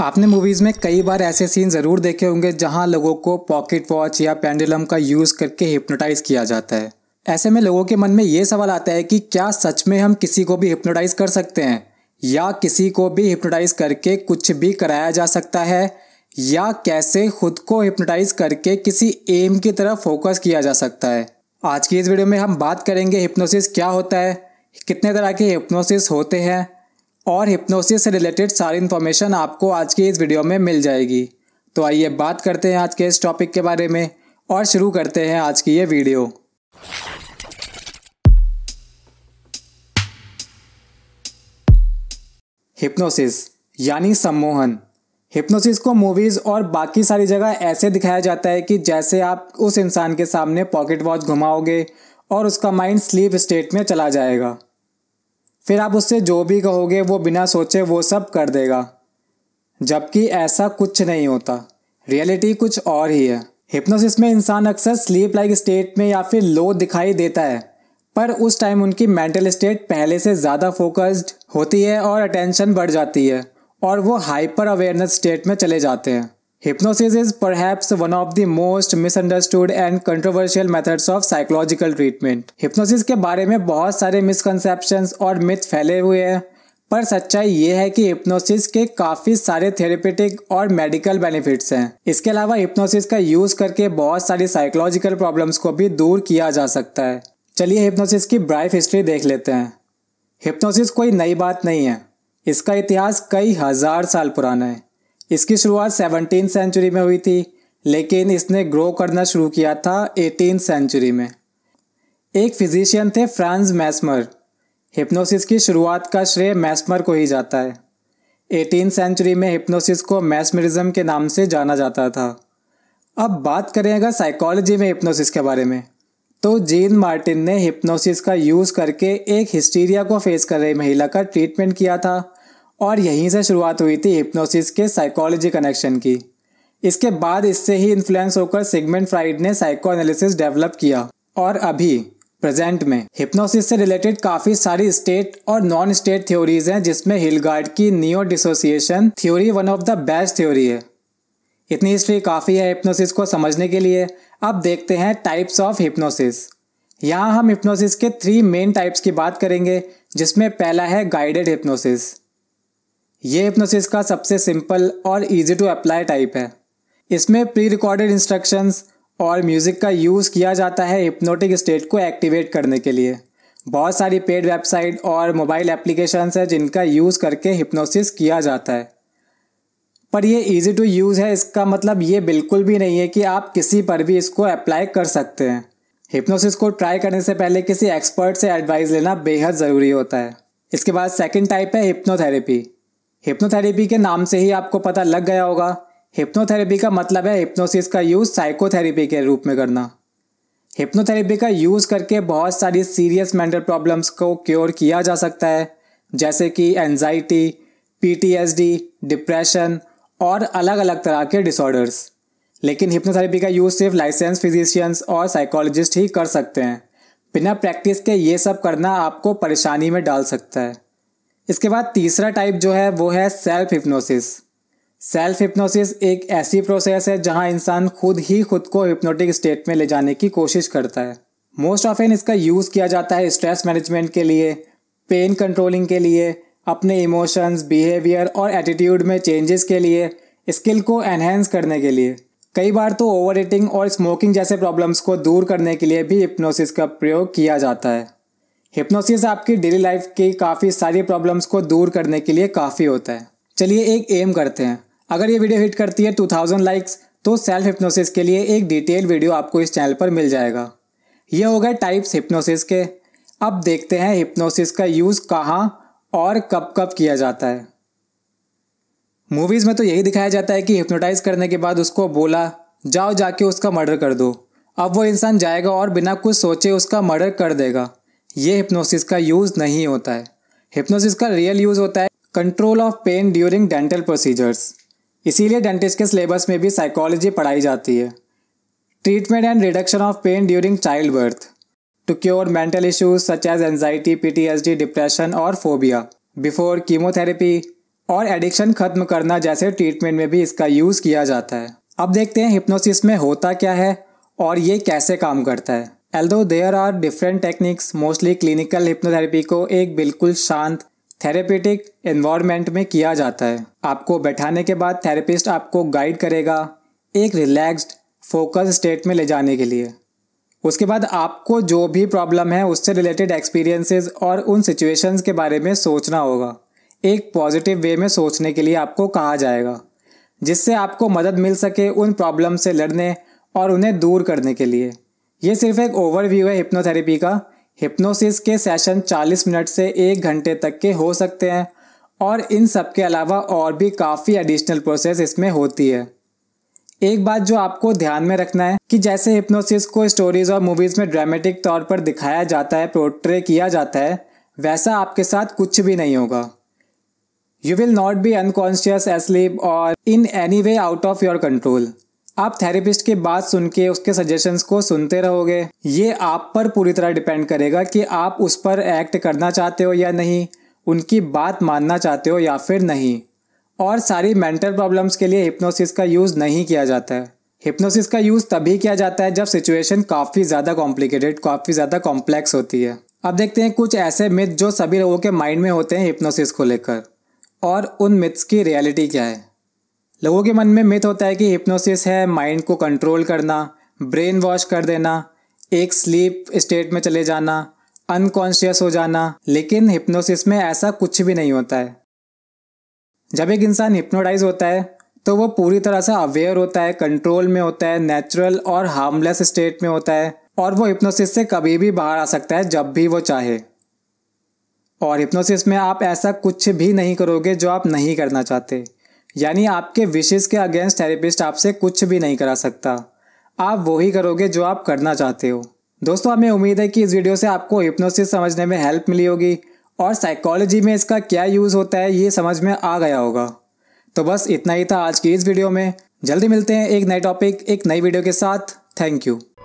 आपने मूवीज़ में कई बार ऐसे सीन ज़रूर देखे होंगे जहां लोगों को पॉकेट वॉच या पेंडुलम का यूज़ करके हिप्नोटाइज किया जाता है ऐसे में लोगों के मन में ये सवाल आता है कि क्या सच में हम किसी को भी हिप्नोटाइज कर सकते हैं या किसी को भी हिप्नोटाइज करके कुछ भी कराया जा सकता है या कैसे खुद को हिप्नोटाइज करके किसी एम की तरफ फोकस किया जा सकता है आज की इस वीडियो में हम बात करेंगे हिप्नोसिस क्या होता है कितने तरह के हिप्नोसिस होते हैं और हिप्नोसिस से रिलेटेड सारी इन्फॉर्मेशन आपको आज की इस वीडियो में मिल जाएगी तो आइए बात करते हैं आज के इस टॉपिक के बारे में और शुरू करते हैं आज की ये वीडियो हिप्नोसिस यानी सम्मोहन हिप्नोसिस को मूवीज़ और बाकी सारी जगह ऐसे दिखाया जाता है कि जैसे आप उस इंसान के सामने पॉकेट वॉच घुमाओगे और उसका माइंड स्लीप स्टेट में चला जाएगा फिर आप उससे जो भी कहोगे वो बिना सोचे वो सब कर देगा जबकि ऐसा कुछ नहीं होता रियलिटी कुछ और ही है हिप्नोसिस में इंसान अक्सर स्लीप लाइक स्टेट में या फिर लो दिखाई देता है पर उस टाइम उनकी मेंटल स्टेट पहले से ज़्यादा फोकस्ड होती है और अटेंशन बढ़ जाती है और वो हाइपर अवेयरनेस स्टेट में चले जाते हैं Hypnosis is perhaps one of the most misunderstood and controversial methods of psychological treatment. Hypnosis के बारे में बहुत सारे मिसकंसेप्शंस और मिथ फैले हुए हैं पर सच्चाई ये है कि हिप्नोसिस के काफ़ी सारे थेरेपेटिक और मेडिकल बेनिफिट्स हैं इसके अलावा हिप्नोसिस का यूज़ करके बहुत सारी साइकोलॉजिकल प्रॉब्लम्स को भी दूर किया जा सकता है चलिए हिप्नोसिस की ब्राइफ हिस्ट्री देख लेते हैं हिप्नोसिस कोई नई बात नहीं है इसका इतिहास कई हज़ार साल पुराना है इसकी शुरुआत सेवनटीन सेंचुरी में हुई थी लेकिन इसने ग्रो करना शुरू किया था एटीन सेंचुरी में एक फिजिशियन थे फ्रांस मैस्मर हिप्नोसिस की शुरुआत का श्रेय मैस्मर को ही जाता है एटीन सेंचुरी में हिप्नोसिस को मैस्मरिज्म के नाम से जाना जाता था अब बात करें अगर साइकोलॉजी में हिप्नोसिस के बारे में तो जीन मार्टिन ने हिप्नोसिस का यूज़ करके एक हिस्टीरिया को फेस कर रही महिला का ट्रीटमेंट किया था और यहीं से शुरुआत हुई थी हिप्नोसिस के साइकोलॉजी कनेक्शन की इसके बाद इससे ही इन्फ्लुएंस होकर सिगमेंट फ्राइड ने साइको एनालिसिस डेवलप किया और अभी प्रेजेंट में हिप्नोसिस से रिलेटेड काफ़ी सारी स्टेट और नॉन स्टेट थ्योरीज हैं जिसमें हिलगार्ड की neo dissociation theory one of the best theory है इतनी हिस्ट्री काफ़ी है हिप्नोसिस को समझने के लिए अब देखते हैं टाइप्स ऑफ हिप्नोसिस यहाँ हम हिप्नोसिस के थ्री मेन टाइप्स की बात करेंगे जिसमें पहला है गाइडेड हिप्नोसिस ये हिप्नोसिस का सबसे सिंपल और इजी टू अप्लाई टाइप है इसमें प्री रिकॉर्डेड इंस्ट्रक्शंस और म्यूज़िक का यूज़ किया जाता है हिप्नोटिक स्टेट को एक्टिवेट करने के लिए बहुत सारी पेड वेबसाइट और मोबाइल एप्लीकेशंस है जिनका यूज़ करके हिप्नोसिस किया जाता है पर ये इजी टू यूज़ है इसका मतलब ये बिल्कुल भी नहीं है कि आप किसी पर भी इसको अप्लाई कर सकते हैं हिप्नोसिस को ट्राई करने से पहले किसी एक्सपर्ट से एडवाइस लेना बेहद ज़रूरी होता है इसके बाद सेकेंड टाइप है हिप्नोथेरेपी हिप्नोथेरेपी के नाम से ही आपको पता लग गया होगा हिप्नोथेरेपी का मतलब है हिप्नोसिस का यूज़ साइकोथेरेपी के रूप में करना हिप्नोथेरेपी का यूज़ करके बहुत सारी सीरियस मेंटल प्रॉब्लम्स को क्योर किया जा सकता है जैसे कि एनजाइटी पीटीएसडी डिप्रेशन और अलग अलग तरह के डिसऑर्डर्स लेकिन हिप्नोथेरेपी का यूज़ सिर्फ लाइसेंस फिजिशियंस और साइकोलॉजिस्ट ही कर सकते हैं बिना प्रैक्टिस के ये सब करना आपको परेशानी में डाल सकता है इसके बाद तीसरा टाइप जो है वो है सेल्फ हिप्नोसिस सेल्फ हिप्नोसिस एक ऐसी प्रोसेस है जहां इंसान खुद ही खुद को हिप्नोटिक स्टेट में ले जाने की कोशिश करता है मोस्ट ऑफ एन इसका यूज़ किया जाता है स्ट्रेस मैनेजमेंट के लिए पेन कंट्रोलिंग के लिए अपने इमोशंस बिहेवियर और एटीट्यूड में चेंजेस के लिए स्किल को एनहेंस करने के लिए कई बार तो ओवर और स्मोकिंग जैसे प्रॉब्लम्स को दूर करने के लिए भी हिप्नोसिस का प्रयोग किया जाता है हिप्नोसिस आपकी डेली लाइफ की काफ़ी सारी प्रॉब्लम्स को दूर करने के लिए काफ़ी होता है चलिए एक एम करते हैं अगर ये वीडियो हिट करती है 2000 लाइक्स तो सेल्फ हिप्नोसिस के लिए एक डिटेल वीडियो आपको इस चैनल पर मिल जाएगा ये हो गए टाइप्स हिप्नोसिस के अब देखते हैं हिप्नोसिस का यूज़ कहाँ और कब कब किया जाता है मूवीज़ में तो यही दिखाया जाता है कि हिप्नोटाइज करने के बाद उसको बोला जाओ जाके उसका मर्डर कर दो अब वो इंसान जाएगा और बिना कुछ सोचे उसका मर्डर कर देगा ये हिप्नोसिस का यूज़ नहीं होता है हिप्नोसिस का रियल यूज़ होता है control of pain during dental procedures इसीलिए डेंटिस्ट के सिलेबस में भी साइकोलॉजी पढ़ाई जाती है treatment and reduction of pain during childbirth to cure mental issues such as anxiety PTSD depression और फोबिया बिफोर कीमोथेरेपी और एडिक्शन खत्म करना जैसे ट्रीटमेंट में भी इसका यूज़ किया जाता है अब देखते हैं हिप्नोसिस में होता क्या है और ये कैसे काम करता है although there are different techniques mostly clinical hypnotherapy को एक बिल्कुल शांत थेरेपेटिक एनवायरमेंट में किया जाता है आपको बैठाने के बाद थेरेपिस्ट आपको गाइड करेगा एक रिलैक्स्ड फोकस स्टेट में ले जाने के लिए उसके बाद आपको जो भी प्रॉब्लम है उससे रिलेटेड एक्सपीरियंसेस और उन सिचुएशंस के बारे में सोचना होगा एक पॉजिटिव वे में सोचने के लिए आपको कहा जाएगा जिससे आपको मदद मिल सके उन प्रॉब्लम से लड़ने और उन्हें दूर करने के लिए ये सिर्फ एक ओवरव्यू है हिप्नोथेरेपी का हिप्नोसिस के सेशन 40 मिनट से एक घंटे तक के हो सकते हैं और इन सब के अलावा और भी काफ़ी एडिशनल प्रोसेस इसमें होती है एक बात जो आपको ध्यान में रखना है कि जैसे हिप्नोसिस को स्टोरीज और मूवीज़ में ड्रामेटिक तौर पर दिखाया जाता है प्रोट्रे किया जाता है वैसा आपके साथ कुछ भी नहीं होगा you will not be unconscious asleep और in any way out of your control आप थेरेपिस्ट की बात सुन के उसके सजेशंस को सुनते रहोगे ये आप पर पूरी तरह डिपेंड करेगा कि आप उस पर एक्ट करना चाहते हो या नहीं उनकी बात मानना चाहते हो या फिर नहीं और सारी मेंटल प्रॉब्लम्स के लिए हिप्नोसिस का यूज़ नहीं किया जाता है हिप्नोसिस का यूज़ तभी किया जाता है जब सिचुएशन काफ़ी ज़्यादा कॉम्प्लिकेटेड काफ़ी ज़्यादा कॉम्प्लेक्स होती है अब देखते हैं कुछ ऐसे मिथ जो सभी लोगों के माइंड में होते हैं हिप्नोसिस को लेकर और उन मिथ्स की रियलिटी क्या है लोगों के मन में मिथ होता है कि हिप्नोसिस है माइंड को कंट्रोल करना ब्रेन वॉश कर देना एक स्लीप स्टेट में चले जाना अनकॉन्शियस हो जाना लेकिन हिप्नोसिस में ऐसा कुछ भी नहीं होता है जब एक इंसान हिप्नोटाइज होता है तो वो पूरी तरह से अवेयर होता है कंट्रोल में होता है नेचुरल और हार्मलेस स्टेट में होता है और वो हिप्नोसिस से कभी भी बाहर आ सकता है जब भी वो चाहे और हिप्नोसिस में आप ऐसा कुछ भी नहीं करोगे जो आप नहीं करना चाहते यानी आपके विशेष के अगेंस्ट थेरेपिस्ट आपसे कुछ भी नहीं करा सकता आप वही करोगे जो आप करना चाहते हो दोस्तों हमें उम्मीद है कि इस वीडियो से आपको हिप्नोसिस समझने में हेल्प मिली होगी और साइकोलॉजी में इसका क्या यूज़ होता है ये समझ में आ गया होगा तो बस इतना ही था आज की इस वीडियो में जल्दी मिलते हैं एक नए टॉपिक एक नई वीडियो के साथ थैंक यू